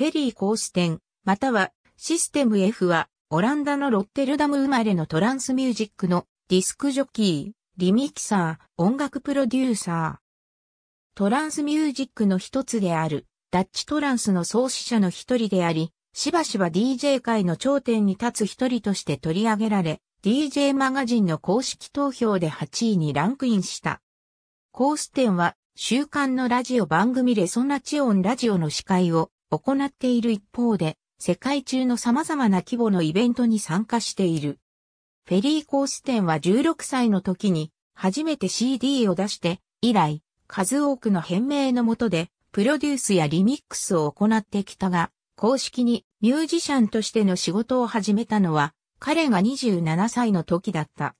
フェリーコース店、またはシステム F はオランダのロッテルダム生まれのトランスミュージックのディスクジョッキー、リミキサー、音楽プロデューサー。トランスミュージックの一つである、ダッチトランスの創始者の一人であり、しばしば DJ 界の頂点に立つ一人として取り上げられ、DJ マガジンの公式投票で8位にランクインした。コース展は、週刊のラジオ番組レソナチオンラジオの司会を行っている一方で、世界中の様々な規模のイベントに参加している。フェリー・コース店は16歳の時に初めて CD を出して以来数多くの変名の下でプロデュースやリミックスを行ってきたが公式にミュージシャンとしての仕事を始めたのは彼が27歳の時だった。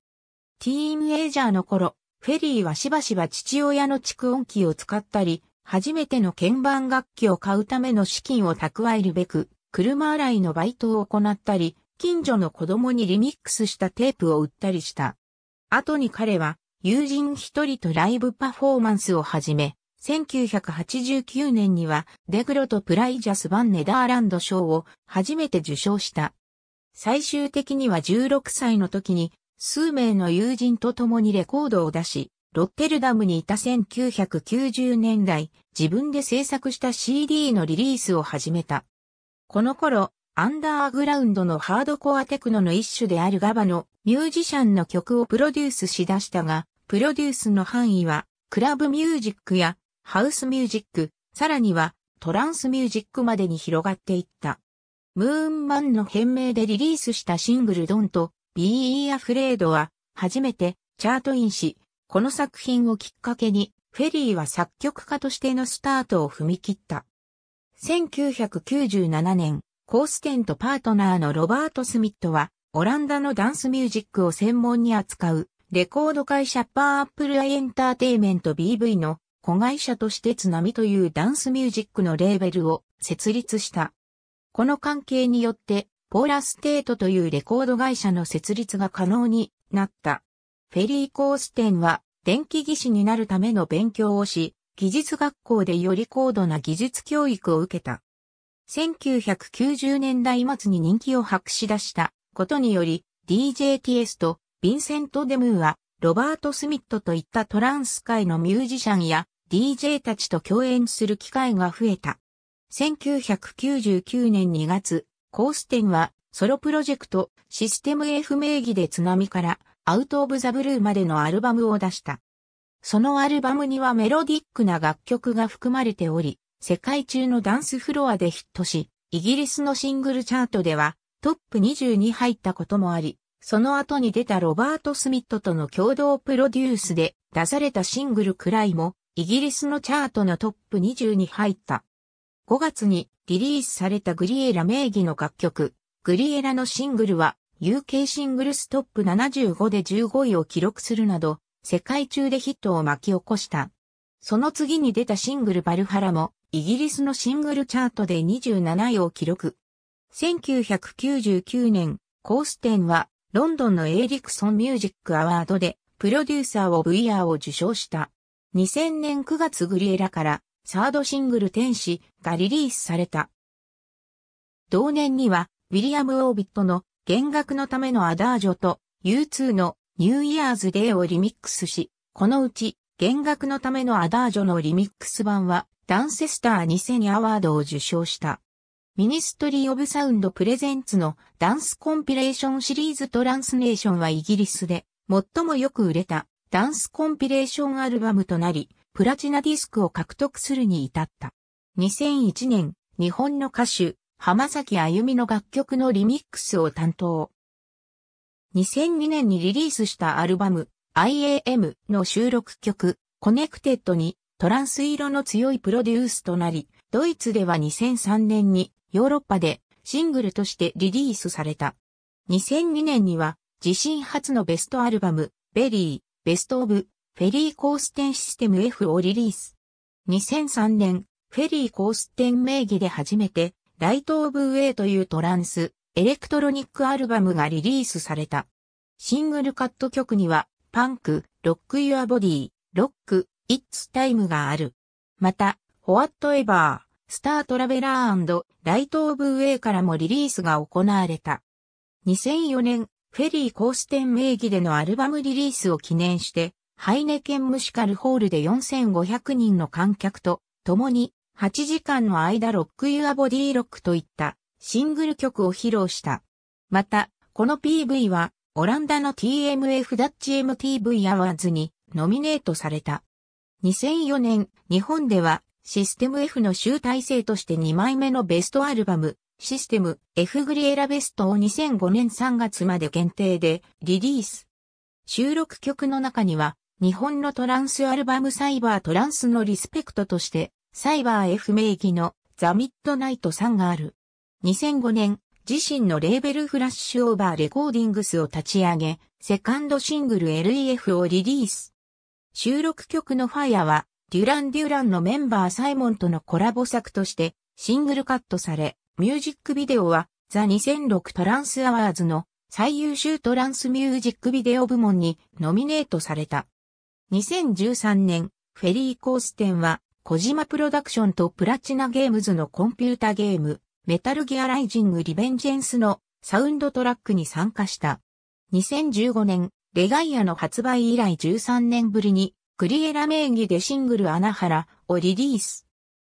ティーンエイジャーの頃フェリーはしばしば父親の蓄音機を使ったり初めての鍵盤楽器を買うための資金を蓄えるべく、車洗いのバイトを行ったり、近所の子供にリミックスしたテープを売ったりした。後に彼は、友人一人とライブパフォーマンスを始め、1989年にはデグロとプライジャス・バン・ネダーランド賞を初めて受賞した。最終的には16歳の時に数名の友人と共にレコードを出し、ロッテルダムにいた1990年代、自分で制作した CD のリリースを始めた。この頃、アンダーグラウンドのハードコアテクノの一種であるガバのミュージシャンの曲をプロデュースしだしたが、プロデュースの範囲は、クラブミュージックやハウスミュージック、さらにはトランスミュージックまでに広がっていった。ムーンマンの変名でリリースしたシングルドンと Be Afraid は初めてチャートインし、この作品をきっかけに、フェリーは作曲家としてのスタートを踏み切った。1997年、コーステンとパートナーのロバート・スミットは、オランダのダンスミュージックを専門に扱う、レコード会社パーアップルアイエンターテイメント BV の子会社として津波というダンスミュージックのレーベルを設立した。この関係によって、ポーラステートというレコード会社の設立が可能になった。フェリーコーステンは電気技師になるための勉強をし、技術学校でより高度な技術教育を受けた。1990年代末に人気を博し出したことにより、DJTS とヴィンセント・デムーは、ロバート・スミットといったトランス界のミュージシャンや DJ たちと共演する機会が増えた。1999年2月、コーステンはソロプロジェクトシステム F 名義で津波からアウト・オブ・ザ・ブルーまでのアルバムを出した。そのアルバムにはメロディックな楽曲が含まれており、世界中のダンスフロアでヒットし、イギリスのシングルチャートではトップ20に入ったこともあり、その後に出たロバート・スミットとの共同プロデュースで出されたシングルくらいもイギリスのチャートのトップ20に入った。5月にリリースされたグリエラ名義の楽曲、グリエラのシングルは UK シングルストップ75で15位を記録するなど、世界中でヒットを巻き起こした。その次に出たシングルバルハラも、イギリスのシングルチャートで27位を記録。1999年、コーステンは、ロンドンのエイリクソンミュージックアワードで、プロデューサーを VR を受賞した。2000年9月グリエラから、サードシングル天使がリリースされた。同年には、ウィリアム・オービットの弦楽のためのアダージョと U2 のニューイヤーズデーをリミックスし、このうち弦楽のためのアダージョのリミックス版はダンセスター2000アワードを受賞した。ミニストリー・オブ・サウンド・プレゼンツのダンスコンピレーションシリーズトランスネーションはイギリスで最もよく売れたダンスコンピレーションアルバムとなり、プラチナディスクを獲得するに至った。2001年、日本の歌手、浜崎あゆみの楽曲のリミックスを担当。2002年にリリースしたアルバム IAM の収録曲コネクテッドにトランス色の強いプロデュースとなり、ドイツでは2003年にヨーロッパでシングルとしてリリースされた。2002年には自身初のベストアルバムベリー、ベストオブ、フェリーコーステンシステム F をリリース。2003年、フェリーコーステン名義で初めてライト・オブ・ウェイというトランス、エレクトロニックアルバムがリリースされた。シングルカット曲には、パンク、ロック・ユア・ボディ、ロック、イッツ・タイムがある。また、ホワット・エバー、スター・トラベラーライト・オブ・ウェイからもリリースが行われた。2004年、フェリー・コーステン名義でのアルバムリリースを記念して、ハイネケン・ムシカルホールで4500人の観客と、共に8時間の間ロック・ユア・ボディ・ロックといったシングル曲を披露した。また、この PV はオランダの TMF ダッチ MTV アワーズにノミネートされた。2004年、日本ではシステム F の集大成として2枚目のベストアルバム、システム F グリエラベストを2005年3月まで限定でリリース。収録曲の中には、日本のトランスアルバムサイバートランスのリスペクトとして、サイバー F 名義のザ・ミッドナイトさんがある。2005年、自身のレーベルフラッシュオーバーレコーディングスを立ち上げ、セカンドシングル LEF をリリース。収録曲のファイアは、デュラン・デュランのメンバーサイモンとのコラボ作として、シングルカットされ、ミュージックビデオは、ザ2006トランスアワーズの最優秀トランスミュージックビデオ部門にノミネートされた。2013年、フェリー・コーステンは小島プロダクションとプラチナゲームズのコンピュータゲーム、メタルギアライジングリベンジェンスのサウンドトラックに参加した。2015年、レガイアの発売以来13年ぶりに、クリエラ名義でシングルアナハラをリリース。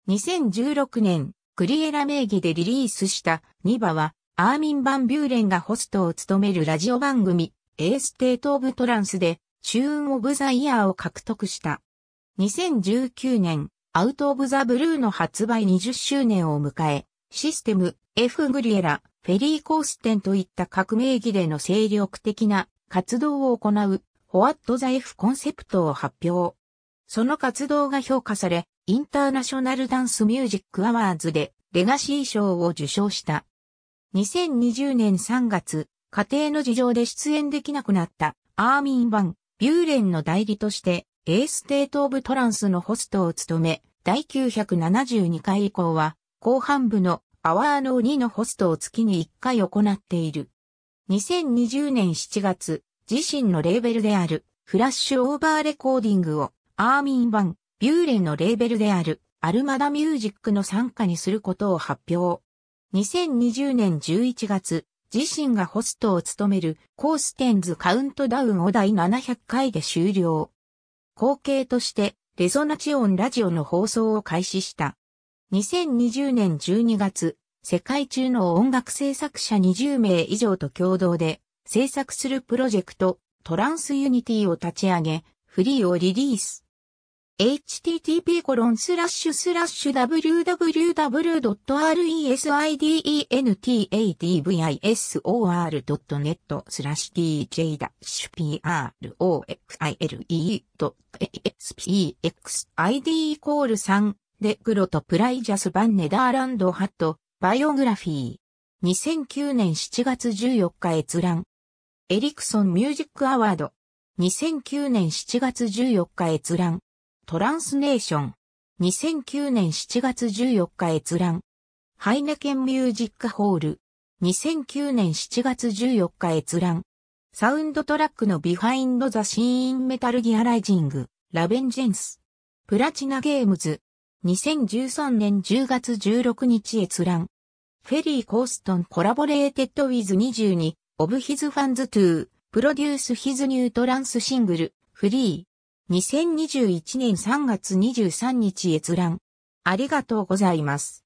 2016年、クリエラ名義でリリースしたニバは、アーミン・バン・ビューレンがホストを務めるラジオ番組、エーステート・オブ・トランスで、チューン・オブ・ザ・イヤーを獲得した。2019年、アウト・オブ・ザ・ブルーの発売20周年を迎え、システム、F・ グリエラ、フェリー・コーステンといった革命儀での精力的な活動を行う、ホワット・ザ・ F コンセプトを発表。その活動が評価され、インターナショナルダンスミュージックアワーズでレガシー賞を受賞した。2020年3月、家庭の事情で出演できなくなったアーミン・バン・ビューレンの代理としてエーステートオブトランスのホストを務め、第972回以降は、後半部のアワーの2のホストを月に1回行っている。2020年7月、自身のレーベルである、フラッシュオーバーレコーディングを、アーミン・バン、ビューレンのレーベルである、アルマダミュージックの参加にすることを発表。2020年11月、自身がホストを務めるコーステンズカウントダウンを第700回で終了。後継として、レゾナチオンラジオの放送を開始した。2020年12月、世界中の音楽制作者20名以上と共同で制作するプロジェクトトランスユニティを立ち上げ、フリーをリリース。http://www.residentadvis.net o r スラッシュ dj ダッシュ proxile.spxid e イコール3でグロとプライジャスバンネダーランドハットバイオグラフィー2009年7月14日閲覧エリクソンミュージックアワード2009年7月14日閲覧トランスネーション。2009年7月14日閲覧。ハイネケンミュージックホール。2009年7月14日閲覧。サウンドトラックのビハインドザシーンメタルギアライジング、ラベンジェンス。プラチナゲームズ。2013年10月16日閲覧。フェリー・コーストンコラボレーテッド・ウィズ22、オブ・ヒズ・ファンズ・トゥー、プロデュース・ヒズ・ニュートランス・シングル、フリー。2021年3月23日閲覧。ありがとうございます。